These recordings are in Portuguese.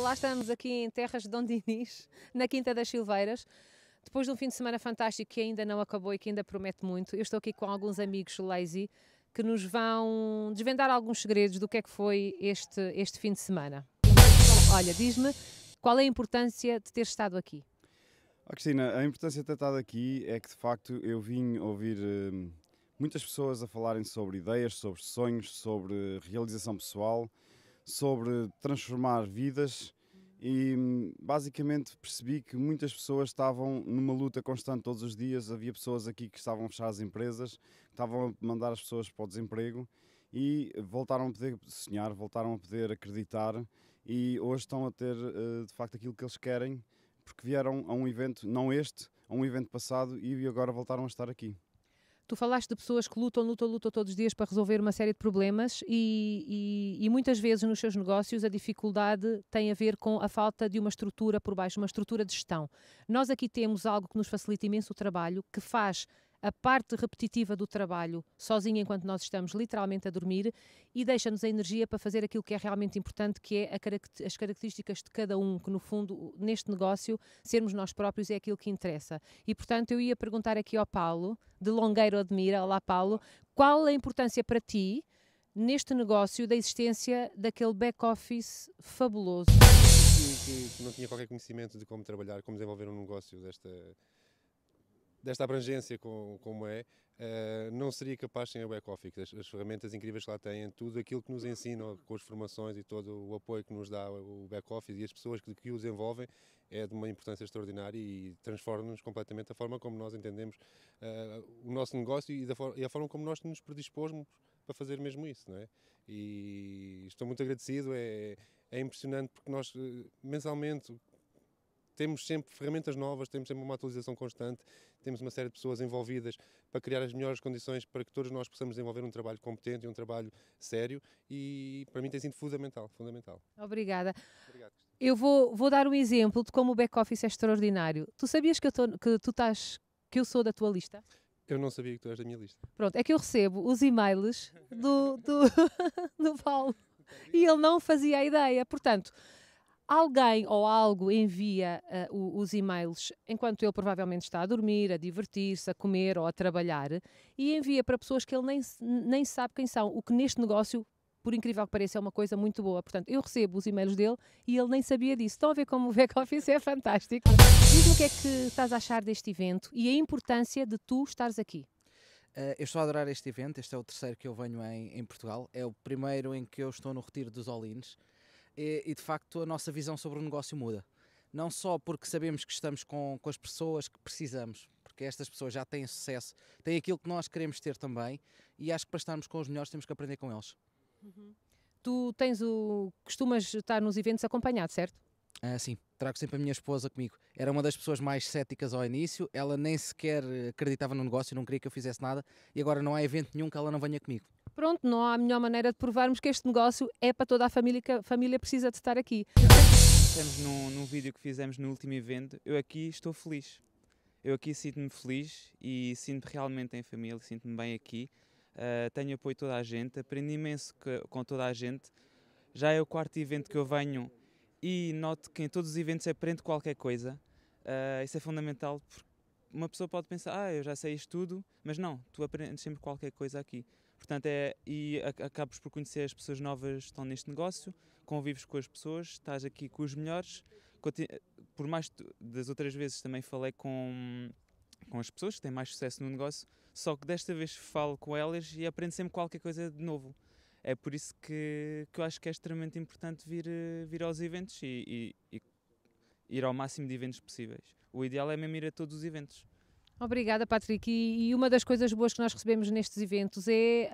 Olá, estamos aqui em Terras de Dom Dinis, na Quinta das Silveiras. Depois de um fim de semana fantástico que ainda não acabou e que ainda promete muito, eu estou aqui com alguns amigos Lazy que nos vão desvendar alguns segredos do que é que foi este, este fim de semana. Olha, diz-me qual é a importância de ter estado aqui? Ah, Cristina, a importância de ter estado aqui é que de facto eu vim ouvir hum, muitas pessoas a falarem sobre ideias, sobre sonhos, sobre realização pessoal sobre transformar vidas e hum, basicamente percebi que muitas pessoas estavam numa luta constante todos os dias. Havia pessoas aqui que estavam a fechar as empresas, que estavam a mandar as pessoas para o desemprego e voltaram a poder sonhar, voltaram a poder acreditar e hoje estão a ter eh, de facto aquilo que eles querem porque vieram a um evento, não este, a um evento passado e agora voltaram a estar aqui. Tu falaste de pessoas que lutam, lutam, lutam todos os dias para resolver uma série de problemas e, e, e, muitas vezes nos seus negócios a dificuldade tem a ver com a falta de uma estrutura por baixo, uma estrutura de gestão. Nós aqui temos algo que nos facilita imenso o trabalho, que faz a parte repetitiva do trabalho sozinho enquanto nós estamos literalmente a dormir e deixa-nos a energia para fazer aquilo que é realmente importante, que é as características de cada um, que no fundo, neste negócio, sermos nós próprios é aquilo que interessa. E portanto, eu ia perguntar aqui ao Paulo, de Longueiro Admira, olá Paulo, qual a importância para ti neste negócio da existência daquele back-office fabuloso? Que, que não tinha qualquer conhecimento de como trabalhar, como desenvolver um negócio desta desta abrangência como, é, eh, não seria capaz sem a Back Office, as, ferramentas incríveis que lá têm, tudo aquilo que nos ensinam com as formações e todo o apoio que nos dá o Back Office e as pessoas que, o desenvolvem é de uma importância extraordinária e transforma-nos completamente a forma como nós entendemos eh, o nosso negócio e, e a forma como nós nos predispomos para fazer mesmo isso, não é? E estou muito agradecido, é, é impressionante porque nós eh, mensalmente temos sempre ferramentas novas, temos sempre uma atualização constante, temos uma série de pessoas envolvidas para criar as melhores condições para que todos nós possamos desenvolver um trabalho competente e um trabalho sério e para mim tem sido fundamental, fundamental. Obrigada. Obrigado. Eu vou, vou dar um exemplo de como o back-office é extraordinário. Tu sabias que, eu tô, que tu estás, que eu sou da tua lista? Eu não sabia que tu és da minha lista. Pronto, é que eu recebo os e-mails do, do, do Paulo e ele não fazia a ideia. Portanto, alguém ou algo envia uh, os e-mails enquanto ele provavelmente está a dormir, a divertir-se, a comer ou a trabalhar e envia para pessoas que ele nem, nem sabe quem são, o que neste negócio, por incrível que pareça, é uma coisa muito boa. Portanto, eu recebo os e-mails dele e ele nem sabia disso. Estão a ver como o back-office é fantástico. Diz-me o que é que estás a achar deste evento e a importância de tu estares aqui. Uh, eu estou a adorar este evento, este é o terceiro que eu venho em, em Portugal. É o primeiro em que eu estou no Retiro dos Olins e, é, e de facto a nossa visão sobre o negócio muda. Não só porque sabemos que estamos com, com as pessoas que precisamos, porque estas pessoas já têm sucesso, têm aquilo que nós queremos ter também, e acho que para estarmos com os melhores temos que aprender com eles. Uhum. Tu tens o. costumas estar nos eventos acompanhado, certo? Ah, sim, trago sempre a minha esposa comigo. Era uma das pessoas mais céticas ao início, ela nem sequer acreditava no negócio, não queria que eu fizesse nada e agora não há evento nenhum que ela não venha comigo. Pronto, não há melhor maneira de provarmos que este negócio é para toda a família que a família precisa de estar aqui. Estamos num, num vídeo que fizemos no último evento. Eu aqui estou feliz. Eu aqui sinto-me feliz e sinto-me realmente em família, sinto-me bem aqui. Uh, tenho apoio de toda a gente, aprendi imenso que, com toda a gente. Já é o quarto evento que eu venho e noto que em todos os eventos aprendo qualquer coisa. Uh, isso é fundamental porque uma pessoa pode pensar, ah, eu já sei isto tudo, mas não, tu aprendes sempre qualquer coisa aqui. Portanto, é, e acabas por conhecer as pessoas novas que estão neste negócio, convives com as pessoas, estás aqui com os melhores. Por mais das outras vezes também falei com, com as pessoas que têm mais sucesso no negócio, só que desta vez falo com elas e aprendo sempre qualquer coisa de novo. É por isso que, que eu acho que é extremamente importante vir, eh, vir aos eventos e, e, e ir ao máximo de eventos possíveis. O ideal é mesmo ir a todos os eventos. Obrigada, Patrick. E, e, uma das coisas boas que nós recebemos nestes eventos é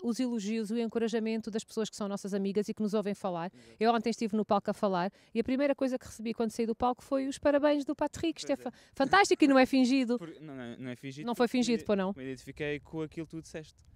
uh, os elogios, o encorajamento das pessoas que são nossas amigas e que nos ouvem falar. Eu ontem estive no palco a falar e a primeira coisa que recebi quando saí do palco foi os parabéns do Patrick. Isto é, fantástico e não é fingido. Por, não, é, não, é fingido. Não foi fingido, pô, não. Me identifiquei com aquilo que tu disseste.